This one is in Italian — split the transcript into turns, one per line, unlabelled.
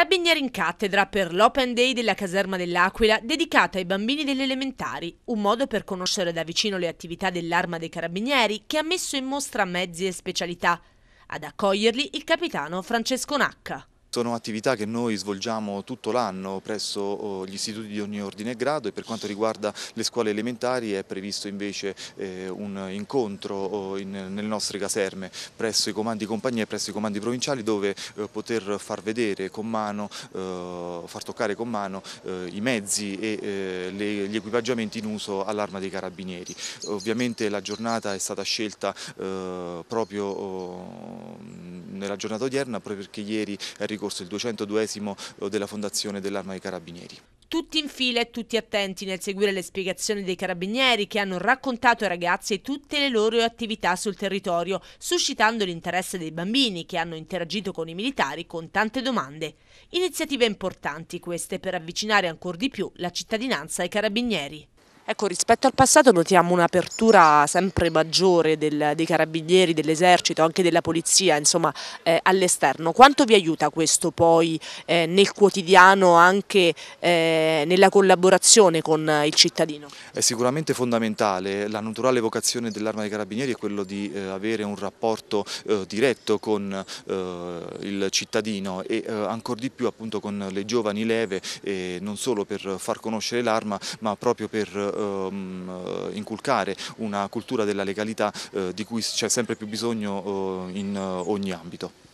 Carabinieri in cattedra per l'Open Day della caserma dell'Aquila dedicata ai bambini delle elementari, un modo per conoscere da vicino le attività dell'Arma dei Carabinieri che ha messo in mostra mezzi e specialità. Ad accoglierli il capitano Francesco Nacca.
Sono attività che noi svolgiamo tutto l'anno presso oh, gli istituti di ogni ordine e grado e per quanto riguarda le scuole elementari è previsto invece eh, un incontro oh, nelle nostre caserme presso i comandi compagnie e presso i comandi provinciali dove eh, poter far vedere con mano, eh, far toccare con mano i mezzi e gli equipaggiamenti in uso all'arma dei carabinieri. Ovviamente la giornata è stata scelta proprio oh, nella giornata odierna proprio perché ieri è ricorso il 202 eh, della fondazione dell'Arma dei Carabinieri.
Tutti in fila e tutti attenti nel seguire le spiegazioni dei carabinieri che hanno raccontato ai ragazzi tutte le loro attività sul territorio, suscitando l'interesse dei bambini che hanno interagito con i militari con tante domande. Iniziative importanti queste per avvicinare ancora di più la cittadinanza ai carabinieri. Ecco, rispetto al passato notiamo un'apertura sempre maggiore del, dei carabinieri, dell'esercito, anche della polizia, insomma, eh, all'esterno. Quanto vi aiuta questo poi eh, nel quotidiano, anche eh, nella collaborazione con il cittadino?
È sicuramente fondamentale. La naturale vocazione dell'arma dei carabinieri è quello di eh, avere un rapporto eh, diretto con eh, il cittadino e ancor di più appunto con le giovani leve, non solo per far conoscere l'arma, ma proprio per ehm, eh, inculcare una cultura della legalità eh, di cui c'è sempre più bisogno eh, in eh, ogni ambito.